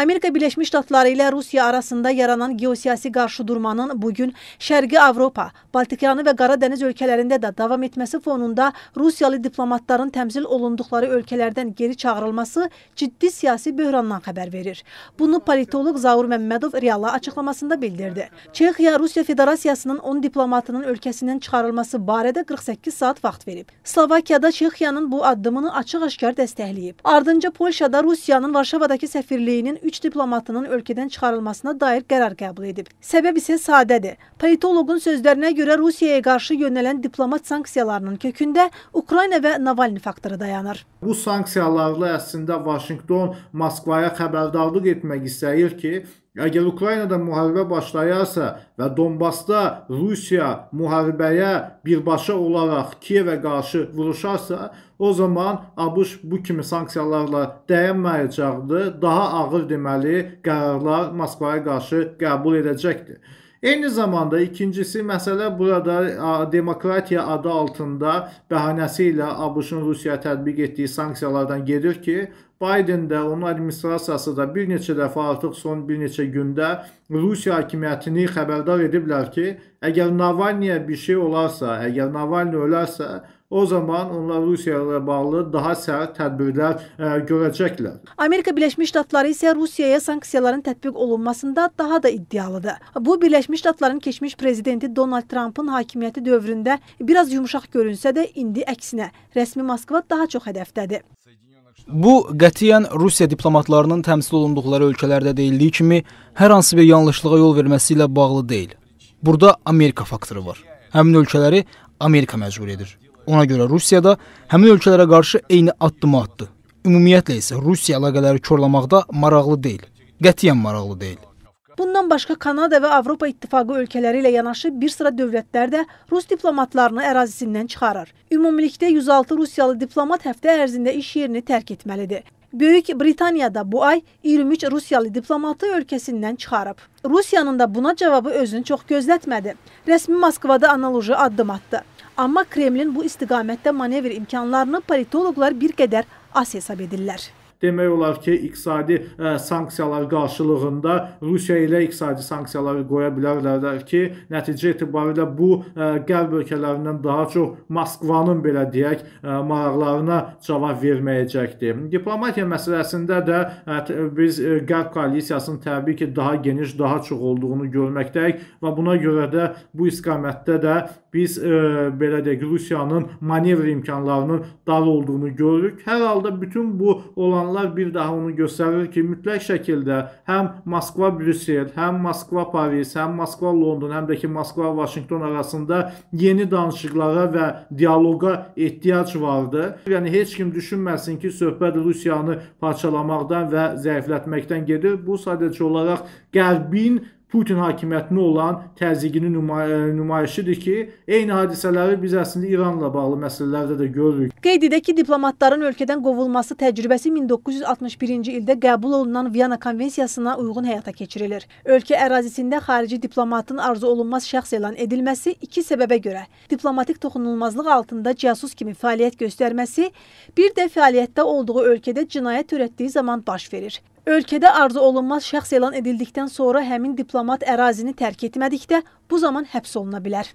Amerika Birləşmiş Ştatları ilə Rusiya arasında yaranan geosiyasi qarşıdurmanın bugün Şərqi Avropa, Baltikyanı və Qara Dəniz ölkələrində də davam etməsi fonunda Rusiyalı diplomatların təmsil olunduqları ölkələrdən geri çağırılması ciddi siyasi böhrandan xəbər verir. Bunu politoloq Zaur Məmmədov Reala açıqlamasında bildirdi. Çexiya Rusiya Federasiyasının 10 diplomatının ölkəsindən çıxarılması barədə 48 saat vaxt verib. Slovakiyada Çexiyanın bu addımını açıq-aşkar dəstəkləyib. Ardınca Polşada Rusiyanın Varşavadakı səfirliyinin 3 diplomatının ölkədən çıxarılmasına dair qərar qəbul edib. Səbəb isə sadədir. Politoloqun sözlərinə görə Rusiyaya qarşı yönələn diplomat sanksiyalarının kökündə Ukrayna və Navalni faktoru dayanır. Bu sanksiyalarla əslində Vaşinqton Moskvaya xəbərdarlıq etmək istəyir ki, Əgər Ukraynada müharibə başlayarsa və Donbasda Rusiya müharibəyə birbaşa olaraq Kiyevə qarşı vuruşarsa, o zaman ABŞ bu kimi sanksiyalarla dəyənməyəcəkdir, daha ağır deməli qərarlar Moskvaya qarşı qəbul edəcəkdir. Eyni zamanda ikincisi məsələ burada demokratiya adı altında bəhanəsi ilə ABŞ-ın Rusiyaya tətbiq etdiyi sanksiyalardan gedir ki, Biden də onun administrasiyası da bir neçə dəfə artıq son bir neçə gündə Rusiya hakimiyyətini xəbərdar ediblər ki, əgər Navalnyaya bir şey olarsa, əgər Navalny ölərsə, O zaman onlar Rusiya ilə bağlı daha sərt tədbirlər ə, e, görəcəklər. Amerika Birləşmiş Ştatları isə Rusiyaya sanksiyaların tətbiq olunmasında daha da iddialıdır. Bu Birləşmiş Ştatların keçmiş prezidenti Donald Trampın hakimiyyəti dövründə biraz yumşaq görünsə də indi əksinə rəsmi Moskva daha çox hədəfdədir. Bu qətiyyən Rusiya diplomatlarının təmsil olunduqları ölkələrdə deyildiyi kimi hər hansı bir yanlışlığa yol verməsi ilə bağlı deyil. Burada Amerika faktoru var. Həmin ölkələri Amerika məcbur edir. Ona görə Rusiya da həmin ölkələrə qarşı eyni addımı atdı. Ümumiyyətlə isə Rusiya əlaqələri korlamaqda maraqlı deyil. Qətiyyən maraqlı deyil. Bundan başqa Kanada və Avropa İttifaqı ölkələri ilə yanaşı bir sıra dövlətlər də rus diplomatlarını ərazisindən çıxarır. Ümumilikdə 106 rusiyalı diplomat həftə ərzində iş yerini tərk etməlidir. Böyük Britaniyada bu ay 23 Rusiyalı diplomatı ölkəsindən çıxarıb. Rusiyanın da buna cavabı özünü çox gözlətmədi. Rəsmi Moskvada analoji addım atdı. Amma Kremlin bu istiqamətdə manevr imkanlarını politoloqlar bir qədər az hesab edirlər demək olar ki, iqtisadi ə, e, sanksiyalar qarşılığında Rusiya ilə iqtisadi sanksiyaları qoya bilərlər ki, nəticə etibarilə bu ə, e, qərb ölkələrindən daha çox Moskvanın belə deyək ə, e, maraqlarına cavab verməyəcəkdir. Diplomatiya məsələsində də ə, biz ə, qərb koalisiyasının təbii ki, daha geniş, daha çox olduğunu görməkdəyik və buna görə də bu istiqamətdə də biz ə, belə deyək Rusiyanın manevr imkanlarının dar olduğunu görürük. Hər halda bütün bu olan Balkanlar bir daha onu göstərir ki, mütləq şəkildə həm Moskva-Brüssel, həm Moskva-Paris, həm Moskva-London, həm də ki, Moskva-Vaşinqton arasında yeni danışıqlara və dialoqa ehtiyac vardı. Yəni heç kim düşünməsin ki, söhbət Rusiyanı parçalamaqdan və zəiflətməkdən gedir. Bu sadəcə olaraq Qərbin Putin hakimiyyətinə olan təzyiqinin e, nümayişidir ki, eyni hadisələri biz əslində İranla bağlı məsələlərdə də görürük. Qeyd edək ki, diplomatların ölkədən qovulması təcrübəsi 1961-ci ildə qəbul olunan Viyana konvensiyasına uyğun həyata keçirilir. Ölkə ərazisində xarici diplomatın arzu olunmaz şəxs elan edilməsi iki səbəbə görə diplomatik toxunulmazlıq altında casus kimi fəaliyyət göstərməsi, bir də fəaliyyətdə olduğu ölkədə cinayət törətdiyi zaman baş verir. Ölkədə arzu olunmaz şəxs elan edildikdən sonra həmin diplomat ərazini tərk etmədikdə bu zaman həbs oluna bilər.